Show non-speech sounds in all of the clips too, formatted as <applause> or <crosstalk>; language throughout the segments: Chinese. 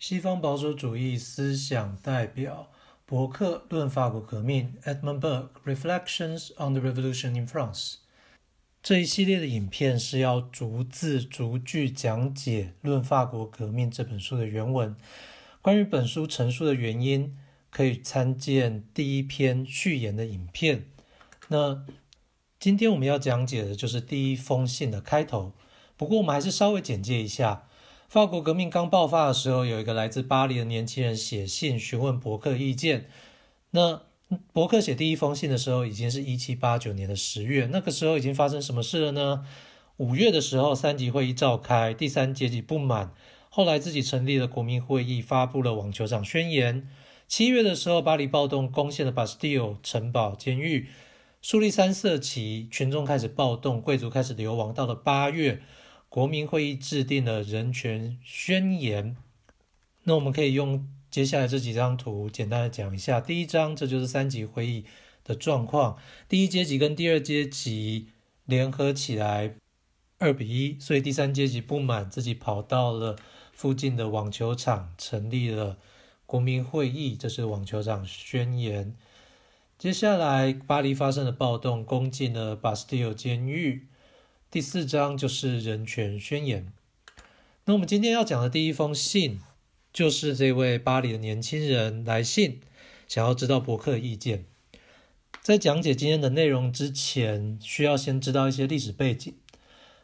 西方保守主义思想代表伯克论法国革命，《Edmund Burke Reflections on the Revolution in France》这一系列的影片是要逐字逐句讲解《论法国革命》这本书的原文。关于本书成书的原因，可以参见第一篇序言的影片。那今天我们要讲解的就是第一封信的开头。不过，我们还是稍微简介一下。法国革命刚爆发的时候，有一个来自巴黎的年轻人写信询问伯克意见。那伯克写第一封信的时候，已经是一七八九年的十月。那个时候已经发生什么事了呢？五月的时候，三级会议召开，第三阶级不满，后来自己成立了国民会议，发布了网球场宣言。七月的时候，巴黎暴动，攻陷了巴斯蒂尔城堡监狱，树立三色旗，群众开始暴动，贵族开始流亡。到了八月。国民会议制定了人权宣言。那我们可以用接下来这几张图，简单的讲一下。第一张，这就是三级会议的状况。第一阶级跟第二阶级联合起来，二比一，所以第三阶级不满，自己跑到了附近的网球场，成立了国民会议。这是网球场宣言。接下来，巴黎发生了暴动，攻进了巴斯蒂尔监狱。第四章就是《人权宣言》。那我们今天要讲的第一封信，就是这位巴黎的年轻人来信，想要知道伯克的意见。在讲解今天的内容之前，需要先知道一些历史背景。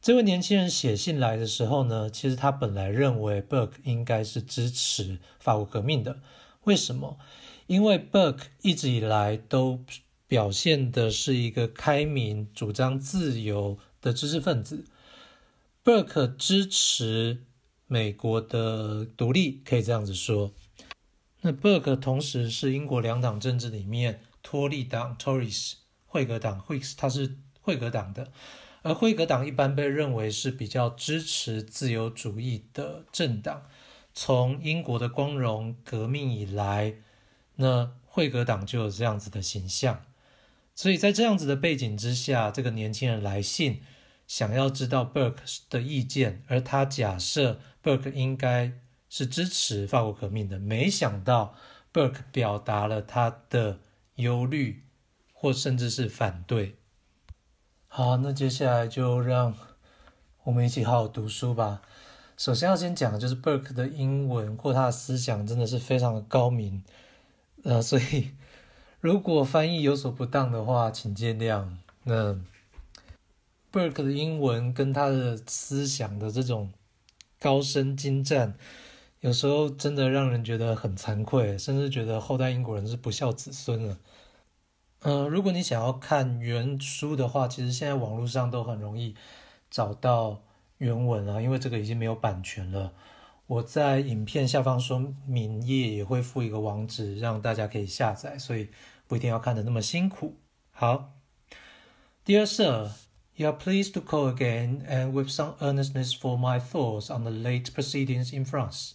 这位年轻人写信来的时候呢，其实他本来认为伯克应该是支持法国革命的。为什么？因为伯克一直以来都表现的是一个开明、主张自由。的知识分子，Burke 支持美国的独立，可以这样子说。那 Burke 同时是英国两党政治里面托利党 （Tories）、辉格党 （Whigs），他是辉格党的。而辉格党一般被认为是比较支持自由主义的政党。从英国的光荣革命以来，那辉格党就有这样子的形象。所以在这样子的背景之下，这个年轻人来信。想要知道 Burke 的意见，而他假设 Burke 应该是支持法国革命的，没想到 Burke 表达了他的忧虑，或甚至是反对。好，那接下来就让我们一起好好读书吧。首先要先讲的就是 Burke 的英文或他的思想真的是非常的高明，呃，所以如果翻译有所不当的话，请见谅。那。Burke 的英文跟他的思想的这种高深精湛，有时候真的让人觉得很惭愧，甚至觉得后代英国人是不孝子孙了。嗯，如果你想要看原书的话，其实现在网络上都很容易找到原文啊，因为这个已经没有版权了。我在影片下方说明页也会附一个网址，让大家可以下载，所以不一定要看的那么辛苦。好，第二色。You are pleased to call again and uh, with some earnestness for my thoughts on the late proceedings in France。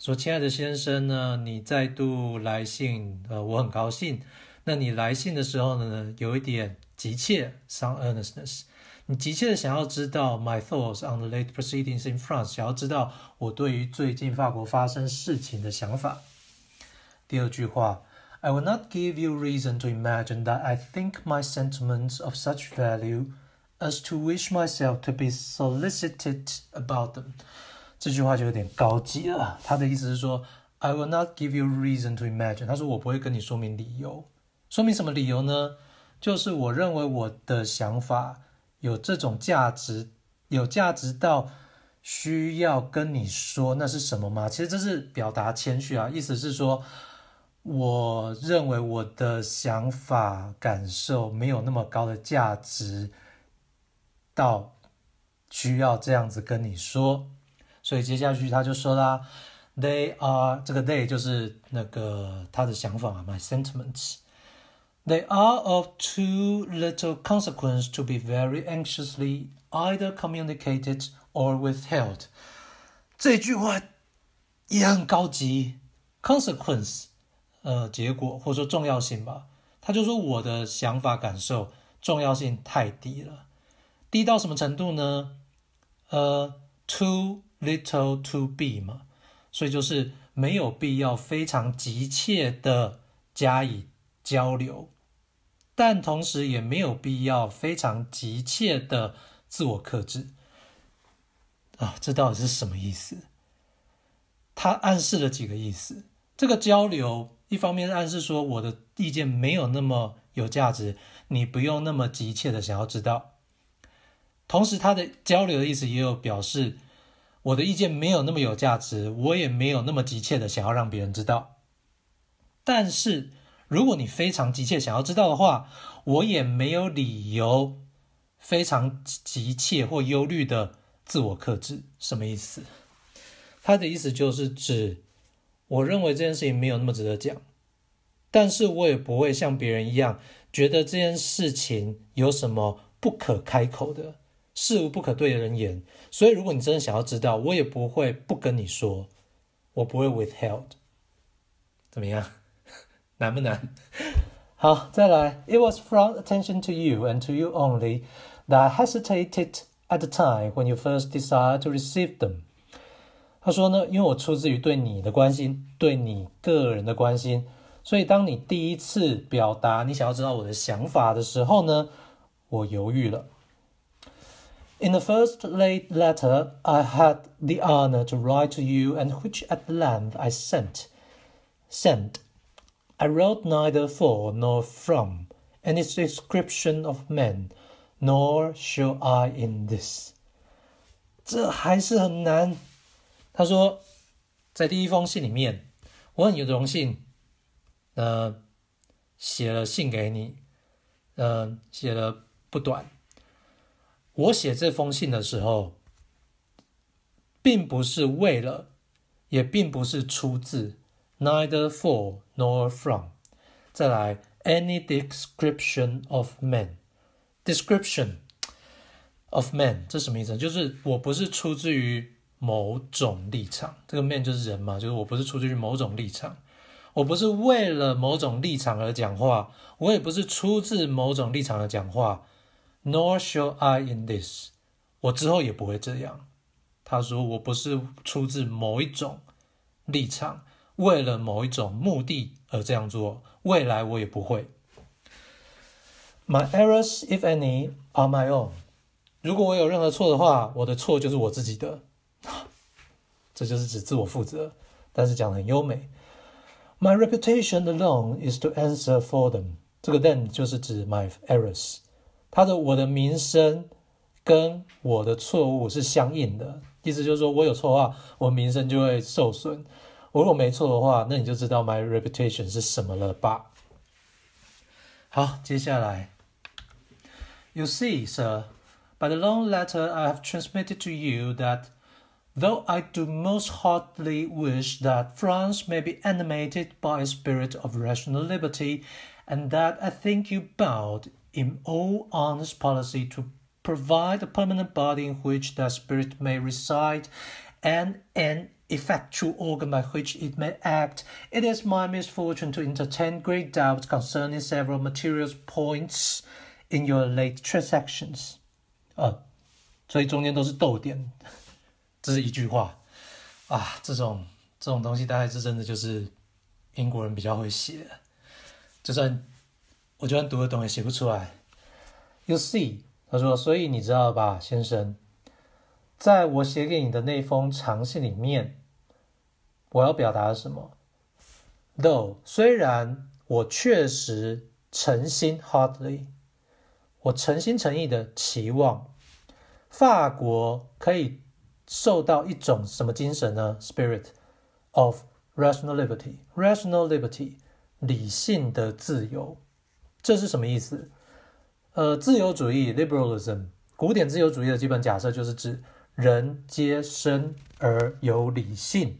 说，亲爱的先生呢，你再度来信，呃，我很高兴。那你来信的时候呢，有一点急切，some earnestness。你急切的想要知道 my thoughts on the late proceedings in France，想要知道我对于最近法国发生事情的想法。第二句话，I will not give you reason to imagine that I think my sentiments of such value。As to wish myself to be solicited about them，这句话就有点高级了。他的意思是说，I will not give you reason to imagine。他说我不会跟你说明理由，说明什么理由呢？就是我认为我的想法有这种价值，有价值到需要跟你说那是什么吗？其实这是表达谦虚啊，意思是说，我认为我的想法感受没有那么高的价值。到需要这样子跟你说，所以接下去他就说啦：“They are 这个 they 就是那个他的想法啊，my sentiments。They are of too little consequence to be very anxiously either communicated or withheld。”这句话也很高级，consequence，呃，结果或者说重要性吧。他就说我的想法感受重要性太低了。低到什么程度呢？呃，too little to be 嘛，所以就是没有必要非常急切的加以交流，但同时也没有必要非常急切的自我克制啊。这到底是什么意思？它暗示了几个意思。这个交流一方面暗示说我的意见没有那么有价值，你不用那么急切的想要知道。同时，他的交流的意思也有表示，我的意见没有那么有价值，我也没有那么急切的想要让别人知道。但是，如果你非常急切想要知道的话，我也没有理由非常急切或忧虑的自我克制。什么意思？他的意思就是指，我认为这件事情没有那么值得讲，但是我也不会像别人一样觉得这件事情有什么不可开口的。事无不可对人言，所以如果你真的想要知道，我也不会不跟你说，我不会 withheld。怎么样？难不难？好，再来。It was from attention to you and to you only that I hesitated at the time when you first desired to receive them。他说呢，因为我出自于对你的关心，对你个人的关心，所以当你第一次表达你想要知道我的想法的时候呢，我犹豫了。In the first late letter I had the honor to write to you, and which at length I sent. Sent. I wrote neither for nor from any description of men, nor shall I in this. 这还是很难。他说，在第一封信里面，我很有荣幸，呃，写了信给你，呃，写了不短。我写这封信的时候，并不是为了，也并不是出自，neither for nor from。再来，any description of men，description of men，这什么意思？就是我不是出自于某种立场，这个 m a n 就是人嘛，就是我不是出自于某种立场，我不是为了某种立场而讲话，我也不是出自某种立场而讲话。Nor shall I in this。我之后也不会这样。他说：“我不是出自某一种立场，为了某一种目的而这样做。未来我也不会。”My errors, if any, are my own。如果我有任何错的话，我的错就是我自己的。这就是指自我负责，但是讲的很优美。My reputation alone is to answer for them。这个 t h e n 就是指 my errors。他的我的名声跟我的错误是相应的，意思就是说我有错的话，我名声就会受损；我如果没错的话，那你就知道 my reputation 是什么了吧？好，接下来，You see, sir, by the long letter I have transmitted to you that. though I do most heartily wish that France may be animated by a spirit of rational liberty, and that I think you bowed in all honest policy to provide a permanent body in which the spirit may reside and an effectual organ by which it may act. It is my misfortune to entertain great doubts concerning several material points in your late transactions. 呃，所以中间都是逗点，这是一句话啊。这种这种东西，大概是真的就是英国人比较会写，就算 uh, <laughs> 我居然读的懂也写不出来。You see，他说，所以你知道了吧，先生？在我写给你的那封长信里面，我要表达什么？Though 虽然我确实诚心 （heartly），我诚心诚意的期望法国可以受到一种什么精神呢？Spirit of rational liberty，rational liberty，理性的自由。这是什么意思？呃，自由主义 （liberalism） 古典自由主义的基本假设就是指人皆生而有理性，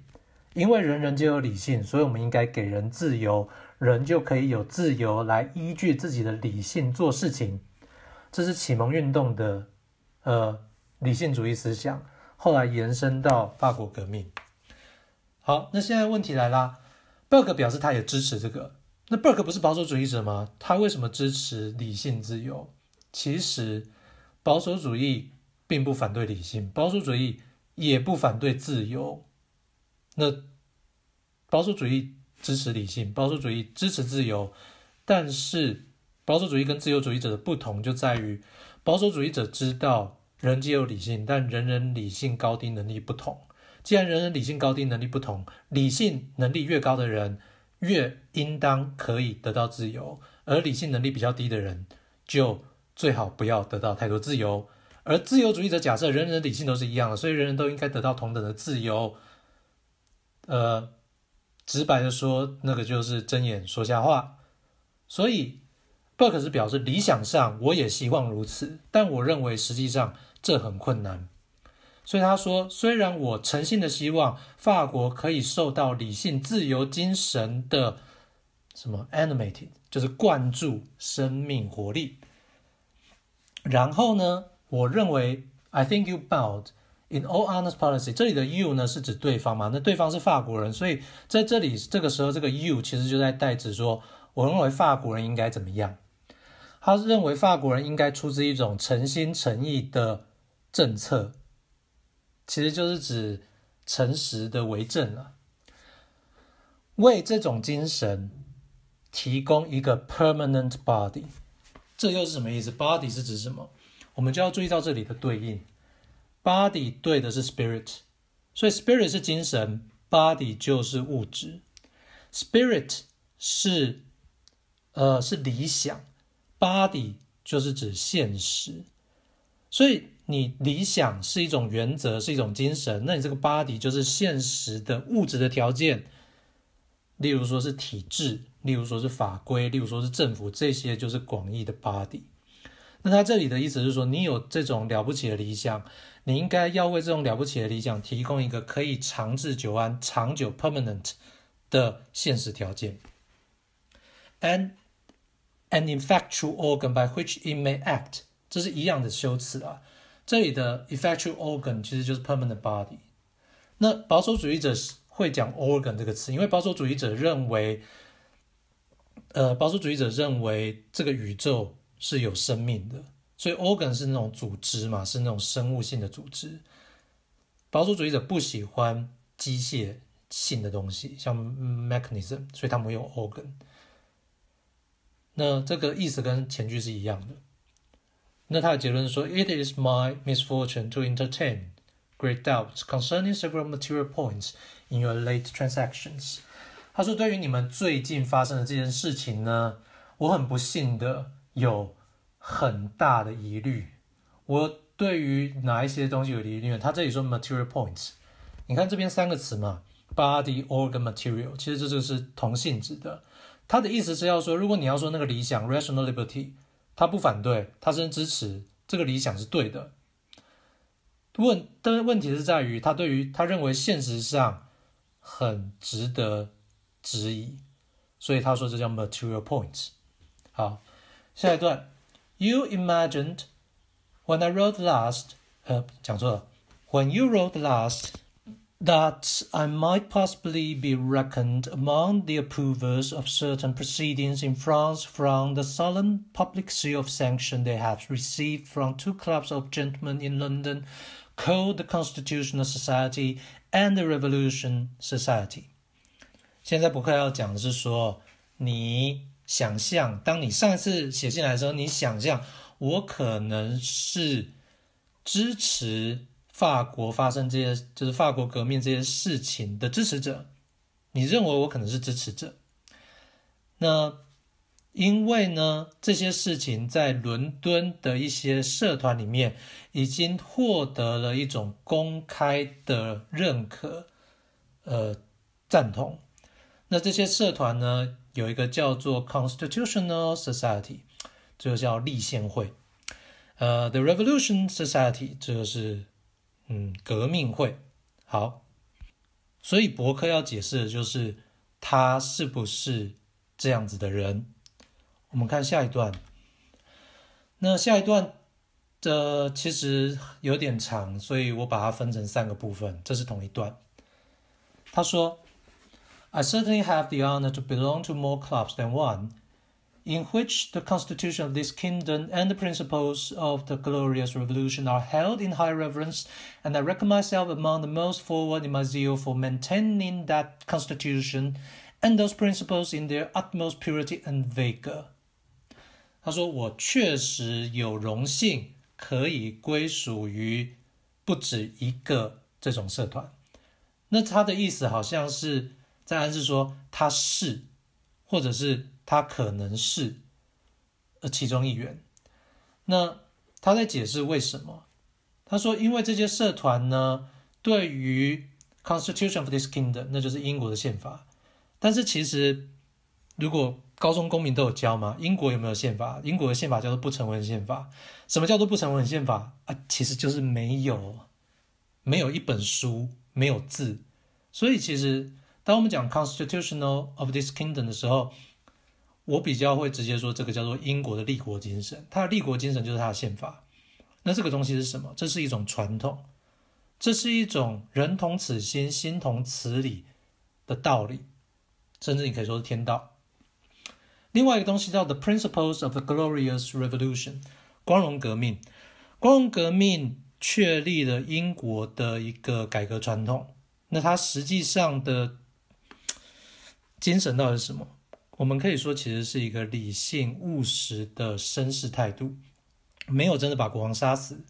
因为人人皆有理性，所以我们应该给人自由，人就可以有自由来依据自己的理性做事情。这是启蒙运动的呃理性主义思想，后来延伸到法国革命。好，那现在问题来啦 b r g 表示他也支持这个。那 Burke 不是保守主义者吗？他为什么支持理性自由？其实，保守主义并不反对理性，保守主义也不反对自由。那保守主义支持理性，保守主义支持自由，但是保守主义跟自由主义者的不同就在于，保守主义者知道人皆有理性，但人人理性高低能力不同。既然人人理性高低能力不同，理性能力越高的人。越应当可以得到自由，而理性能力比较低的人，就最好不要得到太多自由。而自由主义者假设人人理性都是一样的，所以人人都应该得到同等的自由。呃，直白的说，那个就是睁眼说瞎话。所以，伯克是表示理想上我也希望如此，但我认为实际上这很困难。所以他说：“虽然我诚心的希望法国可以受到理性、自由精神的什么 animated，就是灌注生命活力。然后呢，我认为 I think you bowed in all honest policy。这里的 you 呢是指对方嘛？那对方是法国人，所以在这里这个时候，这个 you 其实就在代指说，我认为法国人应该怎么样？他认为法国人应该出自一种诚心诚意的政策。”其实就是指诚实的为证啊，为这种精神提供一个 permanent body，这又是什么意思？body 是指什么？我们就要注意到这里的对应，body 对的是 spirit，所以 spirit 是精神，body 就是物质。spirit 是呃是理想，body 就是指现实，所以。你理想是一种原则，是一种精神。那你这个 body 就是现实的物质的条件，例如说是体制，例如说是法规，例如说是政府，这些就是广义的 body。那他这里的意思是说，你有这种了不起的理想，你应该要为这种了不起的理想提供一个可以长治久安、长久 permanent 的现实条件，and an effectual organ by which it may act。这是一样的修辞啊。这里的 e f f e c t u a l organ 其实就是 permanent body。那保守主义者会讲 organ 这个词，因为保守主义者认为，呃，保守主义者认为这个宇宙是有生命的，所以 organ 是那种组织嘛，是那种生物性的组织。保守主义者不喜欢机械性的东西，像 mechanism，所以他们用 organ。那这个意思跟前句是一样的。那他的结论说：“It is my misfortune to entertain great doubts concerning several material points in your late transactions。”他说：“对于你们最近发生的这件事情呢，我很不幸的有很大的疑虑。我对于哪一些东西有疑虑？他这里说 ‘material points’，你看这边三个词嘛：body、organ、material。其实这就是同性质的。他的意思是要说，如果你要说那个理想 （rational liberty）。他不反对，他至支持这个理想是对的。问，但问题是在于他对于他认为现实上很值得质疑，所以他说这叫 material points。好，下一段，You imagined when I wrote last，呃，讲错了，When you wrote last。that I might possibly be reckoned among the approvers of certain proceedings in France from the solemn public seal of sanction they have received from two clubs of gentlemen in London called the Constitutional Society and the Revolution Society。现在博客要讲的是说，你想象，当你上一次写进来的时候，你想象我可能是支持。法国发生这些，就是法国革命这些事情的支持者，你认为我可能是支持者？那因为呢，这些事情在伦敦的一些社团里面已经获得了一种公开的认可，呃，赞同。那这些社团呢，有一个叫做 Constitutional Society，这个叫立宪会，呃，The Revolution Society，这个是。嗯，革命会好，所以伯克要解释的就是他是不是这样子的人。我们看下一段，那下一段的其实有点长，所以我把它分成三个部分，这是同一段。他说：“I certainly have the honor to belong to more clubs than one。” in which the constitution of this kingdom and the principles of the glorious revolution are held in high reverence, and I reckon myself among the most forward in my zeal for maintaining that constitution and those principles in their utmost purity and vigor. vigor。他说：“我确实有荣幸可以归属于不止一个这种社团。”那他的意思好像是在暗示说他是，或者是。他可能是呃其中一员。那他在解释为什么？他说：“因为这些社团呢，对于 Constitution of this Kingdom，那就是英国的宪法。但是其实，如果高中公民都有教嘛，英国有没有宪法？英国的宪法叫做不成文宪法。什么叫做不成文宪法啊？其实就是没有，没有一本书，没有字。所以其实，当我们讲 Constitutional of this Kingdom 的时候，我比较会直接说，这个叫做英国的立国精神，它的立国精神就是它的宪法。那这个东西是什么？这是一种传统，这是一种人同此心，心同此理的道理，甚至你可以说是天道。另外一个东西叫 The Principles of the Glorious Revolution，光荣革命，光荣革命确立了英国的一个改革传统。那它实际上的精神到底是什么？我们可以说，其实是一个理性务实的绅士态度，没有真的把国王杀死。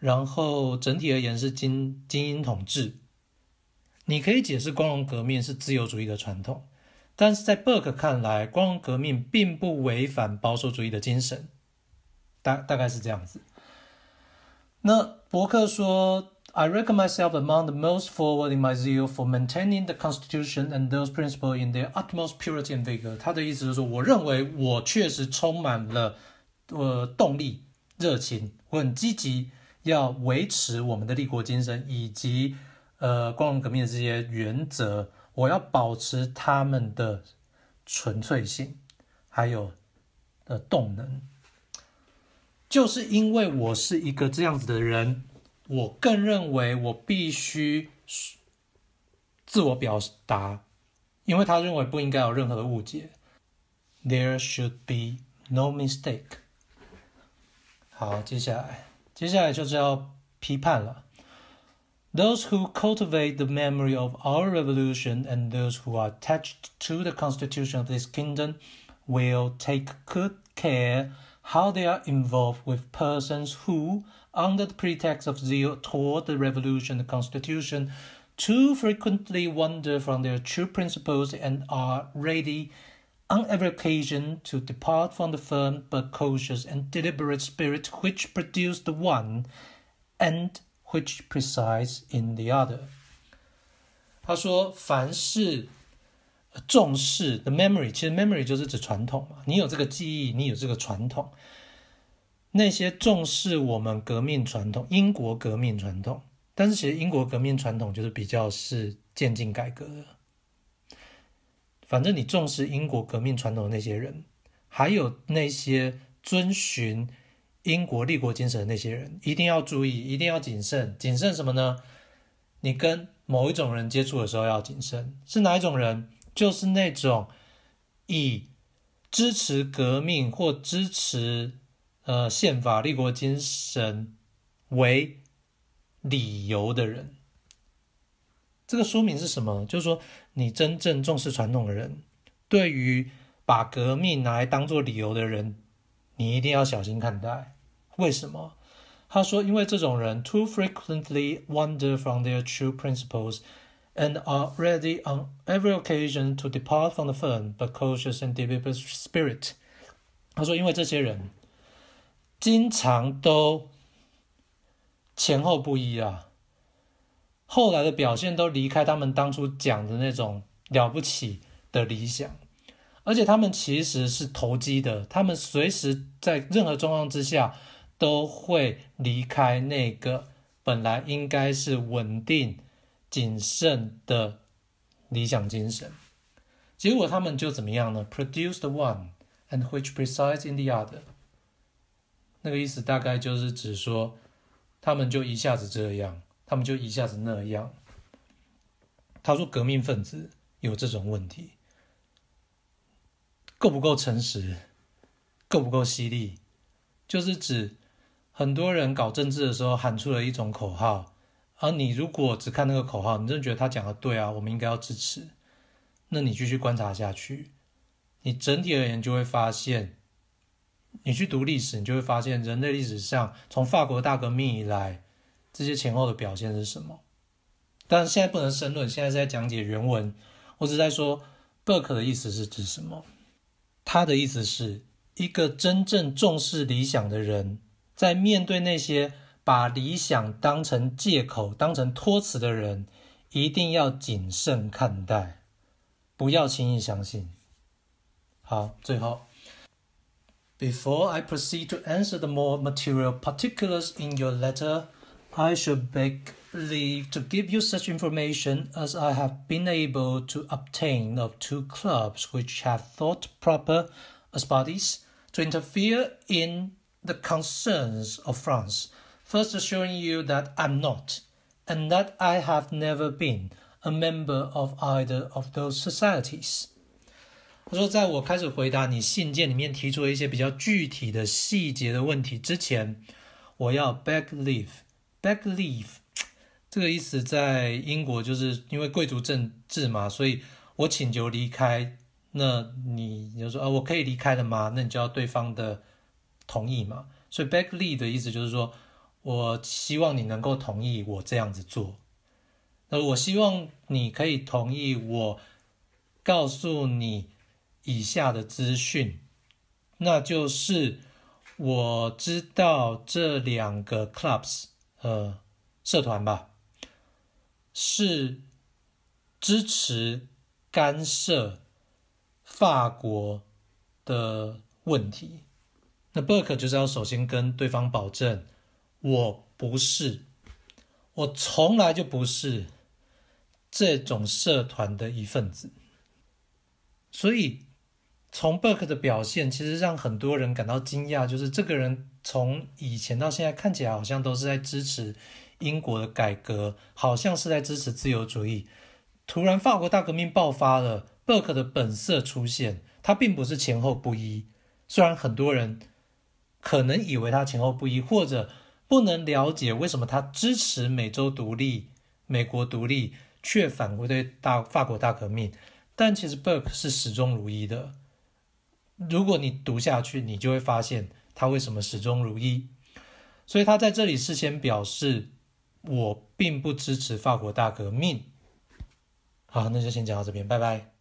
然后整体而言是精精英统治。你可以解释光荣革命是自由主义的传统，但是在 Burke 看来，光荣革命并不违反保守主义的精神，大大概是这样子。那伯克说。I reckon myself among the most forward in my zeal for maintaining the constitution and those principles in their utmost purity and vigor。他的意思是说，我认为我确实充满了呃动力、热情，我很积极，要维持我们的立国精神以及呃光荣革命的这些原则，我要保持他们的纯粹性，还有呃动能。就是因为我是一个这样子的人。我更认为我必须自我表达，因为他认为不应该有任何的误解。There should be no mistake。好，接下来，接下来就是要批判了。Those who cultivate the memory of our revolution and those who are attached to the constitution of this kingdom will take good care how they are involved with persons who under the pretext of zeal toward the revolution the constitution, too frequently wander from their true principles and are ready on every occasion to depart from the firm but cautious and deliberate spirit which produced the one and which presides in the other. 他说：“凡是重视的 memory，其实 memory 就是指传统嘛。你有这个记忆，你有这个传统，那些重视我们革命传统、英国革命传统，但是其实英国革命传统就是比较是渐进改革的。反正你重视英国革命传统的那些人，还有那些遵循英国立国精神的那些人，一定要注意，一定要谨慎。谨慎什么呢？你跟某一种人接触的时候要谨慎。是哪一种人？就是那种以支持革命或支持。呃，宪法立国精神为理由的人，这个说明是什么？就是说，你真正重视传统的人，对于把革命拿来当做理由的人，你一定要小心看待。为什么？他说，因为这种人 too frequently wander from their true principles and are ready on every occasion to depart from the firm, but cautious and deliberate spirit。他说，因为这些人。经常都前后不一啊！后来的表现都离开他们当初讲的那种了不起的理想，而且他们其实是投机的，他们随时在任何状况之下都会离开那个本来应该是稳定、谨慎的理想精神。结果他们就怎么样呢？Produced one and which presides in the other。那个意思大概就是指说，他们就一下子这样，他们就一下子那样。他说，革命分子有这种问题，够不够诚实，够不够犀利，就是指很多人搞政治的时候喊出了一种口号，而你如果只看那个口号，你真的觉得他讲的对啊，我们应该要支持，那你继续观察下去，你整体而言就会发现。你去读历史，你就会发现人类历史上从法国大革命以来，这些前后的表现是什么？但是现在不能申论，现在是在讲解原文，我只在说 b o o k 的意思是指什么？他的意思是，一个真正重视理想的人，在面对那些把理想当成借口、当成托词的人，一定要谨慎看待，不要轻易相信。好，最后。Before I proceed to answer the more material particulars in your letter, I should beg leave to give you such information as I have been able to obtain of two clubs which have thought proper, as bodies, to interfere in the concerns of France. First, assuring you that I'm not, and that I have never been, a member of either of those societies. 他说：“在我开始回答你信件里面提出了一些比较具体的细节的问题之前，我要 beg leave，beg leave，这个意思在英国就是因为贵族政治嘛，所以我请求离开。那你就说啊，我可以离开的吗？那你就要对方的同意嘛。所以 beg leave 的意思就是说我希望你能够同意我这样子做。那我希望你可以同意我告诉你。”以下的资讯，那就是我知道这两个 clubs，呃，社团吧，是支持干涉法国的问题。那 b u r k e 就是要首先跟对方保证，我不是，我从来就不是这种社团的一份子，所以。从 Burke 的表现，其实让很多人感到惊讶，就是这个人从以前到现在看起来好像都是在支持英国的改革，好像是在支持自由主义。突然，法国大革命爆发了，Burke 的本色出现，他并不是前后不一。虽然很多人可能以为他前后不一，或者不能了解为什么他支持美洲独立、美国独立，却反过对大法国大革命，但其实 Burke 是始终如一的。如果你读下去，你就会发现他为什么始终如一。所以他在这里事先表示，我并不支持法国大革命。好，那就先讲到这边，拜拜。